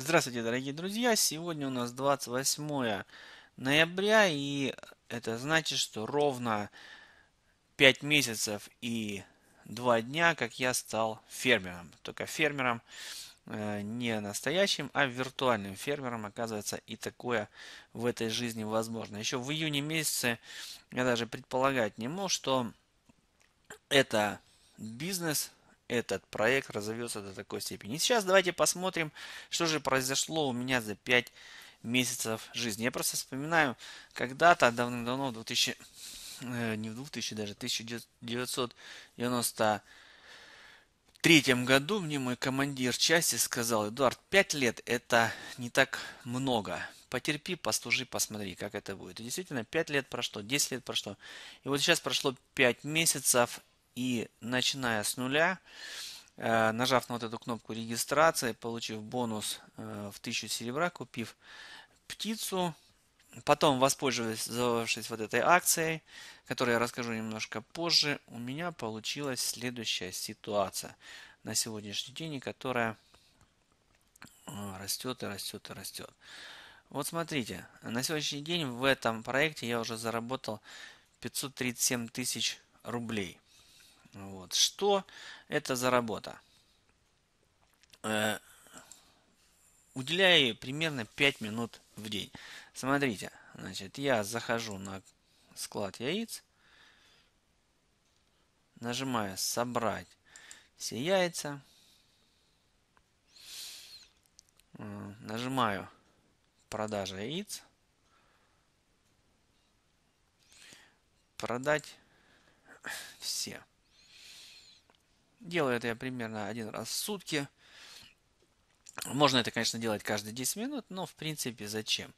Здравствуйте, дорогие друзья! Сегодня у нас 28 ноября, и это значит, что ровно 5 месяцев и 2 дня, как я стал фермером. Только фермером э, не настоящим, а виртуальным фермером, оказывается, и такое в этой жизни возможно. Еще в июне месяце я даже предполагать не мог, что это бизнес этот проект разовьется до такой степени. И сейчас давайте посмотрим, что же произошло у меня за 5 месяцев жизни. Я просто вспоминаю, когда-то давным-давно, в 2000, э, не в 2000 даже, 1990 третьем году мне мой командир части сказал, Эдуард, 5 лет это не так много. Потерпи, послужи, посмотри, как это будет. И действительно, 5 лет прошло, 10 лет прошло. И вот сейчас прошло 5 месяцев, и начиная с нуля, э, нажав на вот эту кнопку регистрации, получив бонус э, в 1000 серебра, купив птицу, потом воспользовавшись вот этой акцией, которую я расскажу немножко позже, у меня получилась следующая ситуация на сегодняшний день, которая э, растет и растет и растет. Вот смотрите, на сегодняшний день в этом проекте я уже заработал 537 тысяч рублей – вот. Что это за работа? Э, уделяю ей примерно 5 минут в день. Смотрите, значит, я захожу на склад яиц, нажимаю «Собрать все яйца», э, нажимаю «Продажа яиц», «Продать все». Делаю это я примерно один раз в сутки. Можно это, конечно, делать каждые 10 минут, но в принципе зачем?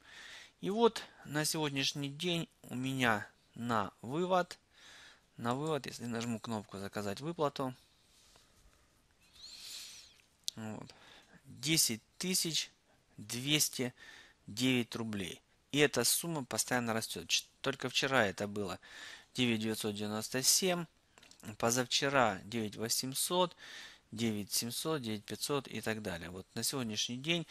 И вот на сегодняшний день у меня на вывод, на вывод, если нажму кнопку «Заказать выплату», вот, 10 209 рублей. И эта сумма постоянно растет. Только вчера это было 9997, позавчера 9800, 9700, 9500 и так далее. Вот на сегодняшний день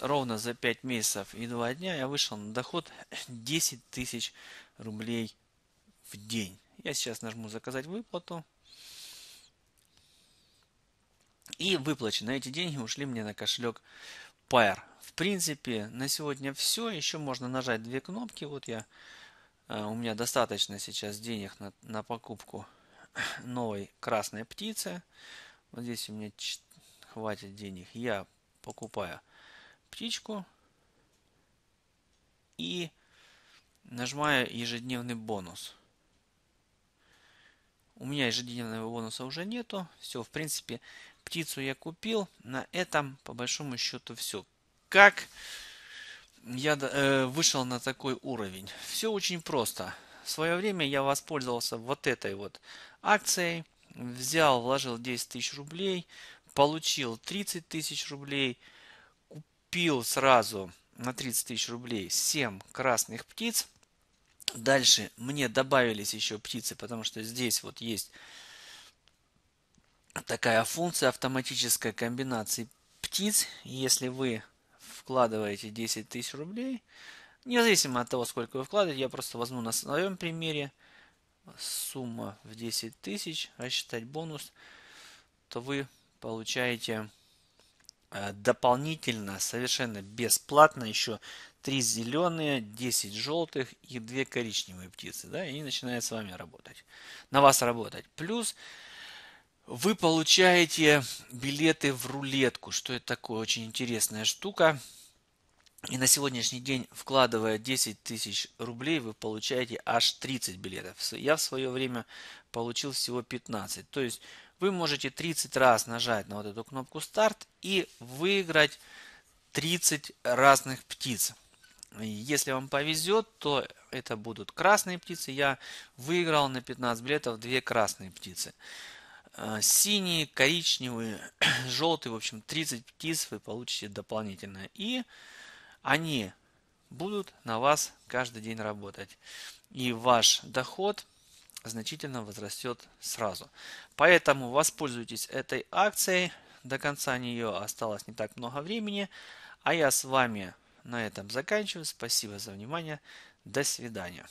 ровно за 5 месяцев и 2 дня я вышел на доход 10 тысяч рублей в день. Я сейчас нажму заказать выплату. И выплачены эти деньги ушли мне на кошелек Pair. В принципе, на сегодня все. Еще можно нажать две кнопки. Вот я э, у меня достаточно сейчас денег на, на покупку новой красной птице. Вот здесь у меня хватит денег. Я покупаю птичку и нажимаю ежедневный бонус. У меня ежедневного бонуса уже нету. Все, в принципе, птицу я купил. На этом, по большому счету, все. Как я э, вышел на такой уровень? Все очень просто в свое время я воспользовался вот этой вот акцией, взял, вложил 10 тысяч рублей, получил 30 тысяч рублей, купил сразу на 30 тысяч рублей 7 красных птиц. Дальше мне добавились еще птицы, потому что здесь вот есть такая функция автоматической комбинации птиц. Если вы вкладываете 10 тысяч рублей, Независимо от того, сколько вы вкладываете, я просто возьму на своем примере сумма в 10 тысяч, рассчитать бонус, то вы получаете э, дополнительно, совершенно бесплатно еще 3 зеленые, 10 желтых и 2 коричневые птицы. Да, и они начинают с вами работать. На вас работать. Плюс вы получаете билеты в рулетку. Что это такое? Очень интересная штука. И на сегодняшний день, вкладывая 10 тысяч рублей, вы получаете аж 30 билетов. Я в свое время получил всего 15. То есть вы можете 30 раз нажать на вот эту кнопку старт и выиграть 30 разных птиц. Если вам повезет, то это будут красные птицы. Я выиграл на 15 билетов 2 красные птицы. Э, синие, коричневые, желтые, в общем, 30 птиц вы получите дополнительно. И они будут на вас каждый день работать. И ваш доход значительно возрастет сразу. Поэтому воспользуйтесь этой акцией. До конца нее осталось не так много времени. А я с вами на этом заканчиваю. Спасибо за внимание. До свидания.